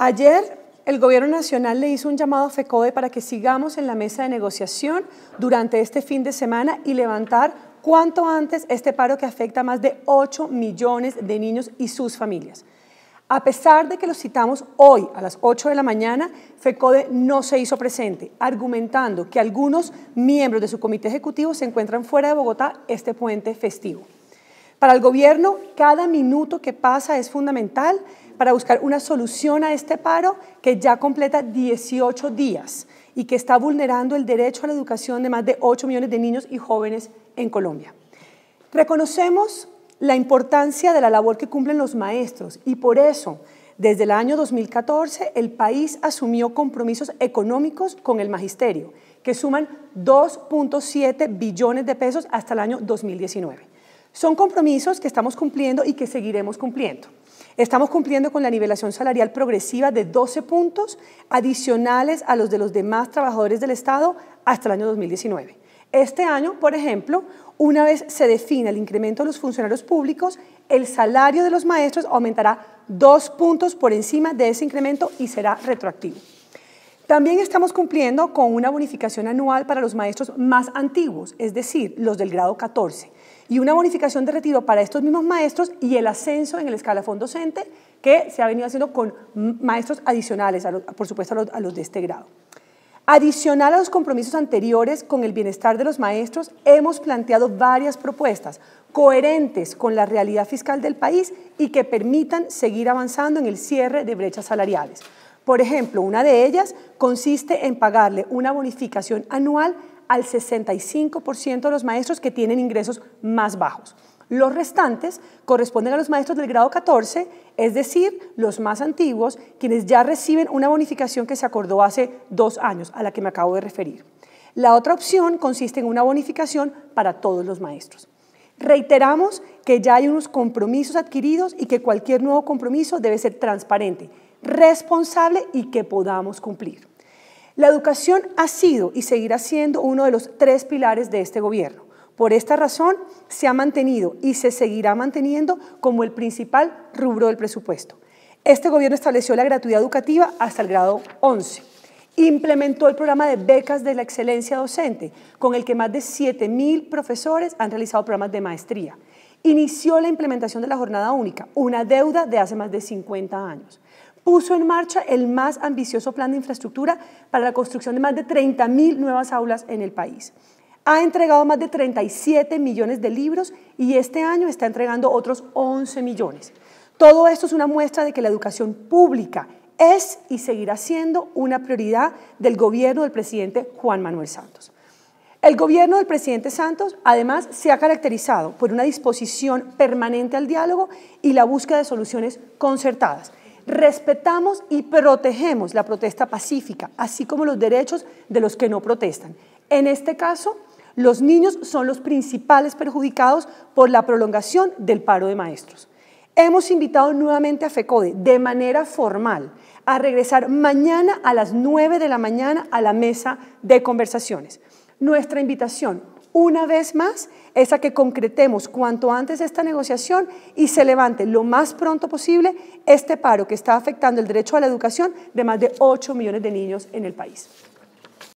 Ayer el Gobierno Nacional le hizo un llamado a FECODE para que sigamos en la mesa de negociación durante este fin de semana y levantar cuanto antes este paro que afecta a más de 8 millones de niños y sus familias. A pesar de que los citamos hoy a las 8 de la mañana, FECODE no se hizo presente, argumentando que algunos miembros de su comité ejecutivo se encuentran fuera de Bogotá este puente festivo. Para el gobierno, cada minuto que pasa es fundamental para buscar una solución a este paro que ya completa 18 días y que está vulnerando el derecho a la educación de más de 8 millones de niños y jóvenes en Colombia. Reconocemos la importancia de la labor que cumplen los maestros y por eso, desde el año 2014, el país asumió compromisos económicos con el magisterio, que suman 2.7 billones de pesos hasta el año 2019. Son compromisos que estamos cumpliendo y que seguiremos cumpliendo. Estamos cumpliendo con la nivelación salarial progresiva de 12 puntos adicionales a los de los demás trabajadores del Estado hasta el año 2019. Este año, por ejemplo, una vez se defina el incremento de los funcionarios públicos, el salario de los maestros aumentará dos puntos por encima de ese incremento y será retroactivo. También estamos cumpliendo con una bonificación anual para los maestros más antiguos, es decir, los del grado 14 y una bonificación de retiro para estos mismos maestros y el ascenso en el escalafón docente que se ha venido haciendo con maestros adicionales, por supuesto a los de este grado. Adicional a los compromisos anteriores con el bienestar de los maestros, hemos planteado varias propuestas coherentes con la realidad fiscal del país y que permitan seguir avanzando en el cierre de brechas salariales. Por ejemplo, una de ellas consiste en pagarle una bonificación anual al 65% de los maestros que tienen ingresos más bajos. Los restantes corresponden a los maestros del grado 14, es decir, los más antiguos, quienes ya reciben una bonificación que se acordó hace dos años, a la que me acabo de referir. La otra opción consiste en una bonificación para todos los maestros. Reiteramos que ya hay unos compromisos adquiridos y que cualquier nuevo compromiso debe ser transparente, responsable y que podamos cumplir. La educación ha sido y seguirá siendo uno de los tres pilares de este gobierno. Por esta razón, se ha mantenido y se seguirá manteniendo como el principal rubro del presupuesto. Este gobierno estableció la gratuidad educativa hasta el grado 11. Implementó el programa de becas de la excelencia docente, con el que más de 7.000 profesores han realizado programas de maestría. Inició la implementación de la jornada única, una deuda de hace más de 50 años puso en marcha el más ambicioso plan de infraestructura para la construcción de más de 30.000 nuevas aulas en el país. Ha entregado más de 37 millones de libros y este año está entregando otros 11 millones. Todo esto es una muestra de que la educación pública es y seguirá siendo una prioridad del gobierno del presidente Juan Manuel Santos. El gobierno del presidente Santos además se ha caracterizado por una disposición permanente al diálogo y la búsqueda de soluciones concertadas. Respetamos y protegemos la protesta pacífica, así como los derechos de los que no protestan. En este caso, los niños son los principales perjudicados por la prolongación del paro de maestros. Hemos invitado nuevamente a FECODE de manera formal a regresar mañana a las 9 de la mañana a la mesa de conversaciones. Nuestra invitación una vez más es a que concretemos cuanto antes esta negociación y se levante lo más pronto posible este paro que está afectando el derecho a la educación de más de 8 millones de niños en el país.